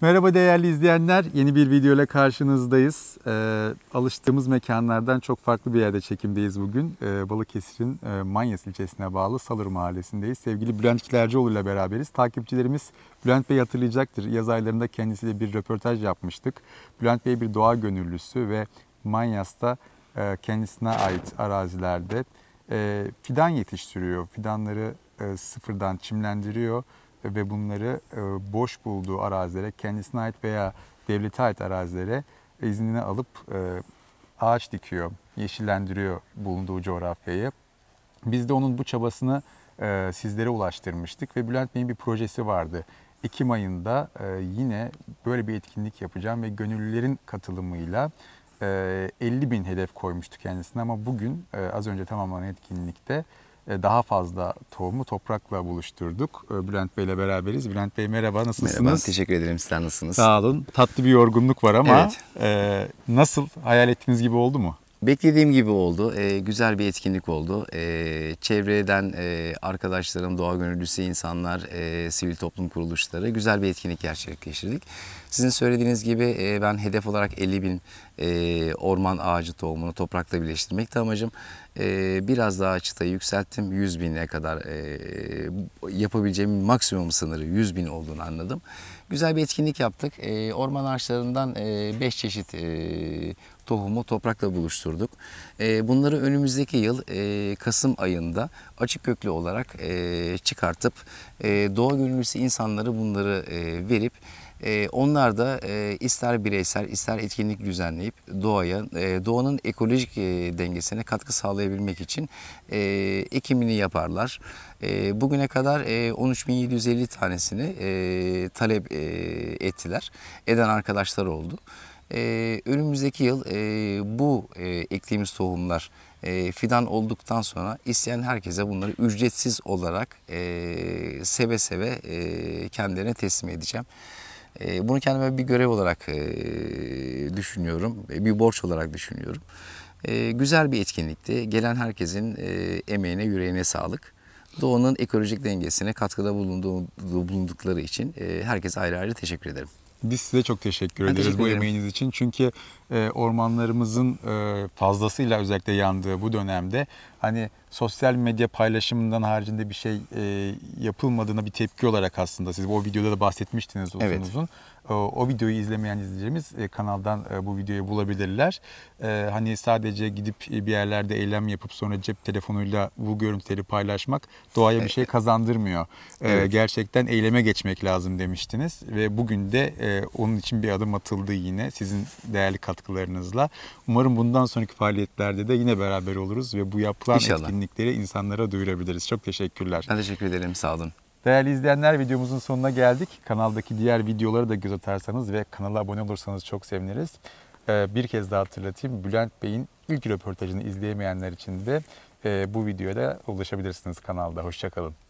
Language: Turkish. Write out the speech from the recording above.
Merhaba değerli izleyenler. Yeni bir video ile karşınızdayız. E, alıştığımız mekanlardan çok farklı bir yerde çekimdeyiz bugün. E, Balıkesir'in e, Manyas ilçesine bağlı Salır mahallesindeyiz. Sevgili Bülent Kilercioğlu ile beraberiz. Takipçilerimiz Bülent Bey hatırlayacaktır. Yaz aylarında kendisiyle bir röportaj yapmıştık. Bülent Bey bir doğa gönüllüsü ve Manyas'ta e, kendisine ait arazilerde e, fidan yetiştiriyor. Fidanları e, sıfırdan çimlendiriyor ve bunları e, boş bulduğu arazilere, kendisine ait veya devlete ait arazilere iznini alıp e, ağaç dikiyor, yeşillendiriyor bulunduğu coğrafyayı. Biz de onun bu çabasını e, sizlere ulaştırmıştık ve Bülent Bey'in bir projesi vardı. Ekim ayında yine böyle bir etkinlik yapacağım ve gönüllülerin katılımıyla 50 bin hedef koymuştu kendisine ama bugün az önce tamamlanan etkinlikte e, daha fazla tohumu toprakla buluşturduk. E, Bülent Bey ile beraberiz. Bülent Bey merhaba nasılsınız? Merhaba teşekkür ederim sizler nasılsınız? Sağ olun. Tatlı bir yorgunluk var ama evet. e, nasıl hayal ettiğiniz gibi oldu mu? Beklediğim gibi oldu. E, güzel bir etkinlik oldu. E, çevreden e, arkadaşlarım, doğa gönüllüsü insanlar, e, sivil toplum kuruluşları güzel bir etkinlik gerçekleştirdik. Sizin söylediğiniz gibi e, ben hedef olarak 50 bin e, orman ağacı tohumunu toprakla birleştirmekti amacım. E, biraz daha çıtayı yükselttim. 100 bine kadar e, yapabileceğim maksimum sınırı 100 bin olduğunu anladım. Güzel bir etkinlik yaptık. E, orman ağaçlarından 5 e, çeşit e, tohumu toprakla buluşturduk. E, bunları önümüzdeki yıl e, Kasım ayında açık köklü olarak e, çıkartıp doğa gönüllüsü insanları bunları verip onlar da ister bireysel ister etkinlik düzenleyip doğaya, doğanın ekolojik dengesine katkı sağlayabilmek için ekimini yaparlar. Bugüne kadar 13.750 tanesini talep ettiler. Eden arkadaşlar oldu. E, önümüzdeki yıl e, bu e, ektiğimiz tohumlar e, fidan olduktan sonra isteyen herkese bunları ücretsiz olarak e, seve seve e, kendilerine teslim edeceğim. E, bunu kendime bir görev olarak e, düşünüyorum, e, bir borç olarak düşünüyorum. E, güzel bir etkinlikti. Gelen herkesin e, emeğine, yüreğine sağlık. Doğanın ekolojik dengesine katkıda bulunduğu, bulundukları için e, herkese ayrı ayrı teşekkür ederim. Biz size çok teşekkür ederiz teşekkür bu emeğiniz için. Çünkü e, ormanlarımızın e, fazlasıyla özellikle yandığı bu dönemde hani sosyal medya paylaşımından haricinde bir şey e, yapılmadığına bir tepki olarak aslında siz o videoda da bahsetmiştiniz uzun evet. uzun. O, o videoyu izlemeyen izleyicilerimiz e, kanaldan e, bu videoyu bulabilirler. E, hani sadece gidip e, bir yerlerde eylem yapıp sonra cep telefonuyla bu görüntüleri paylaşmak doğaya bir şey kazandırmıyor. E, evet. Gerçekten eyleme geçmek lazım demiştiniz ve bugün de e, onun için bir adım atıldı yine sizin değerli katkılarınızla. Umarım bundan sonraki faaliyetlerde de yine beraber oluruz ve bu yapılan İnşallah. etkinlik etkinlikleri insanlara duyurabiliriz. Çok teşekkürler. Ben teşekkür ederim. Sağ olun. Değerli izleyenler videomuzun sonuna geldik. Kanaldaki diğer videoları da göz atarsanız ve kanala abone olursanız çok seviniriz. Ee, bir kez daha hatırlatayım. Bülent Bey'in ilk röportajını izleyemeyenler için de e, bu videoya da ulaşabilirsiniz kanalda. Hoşçakalın.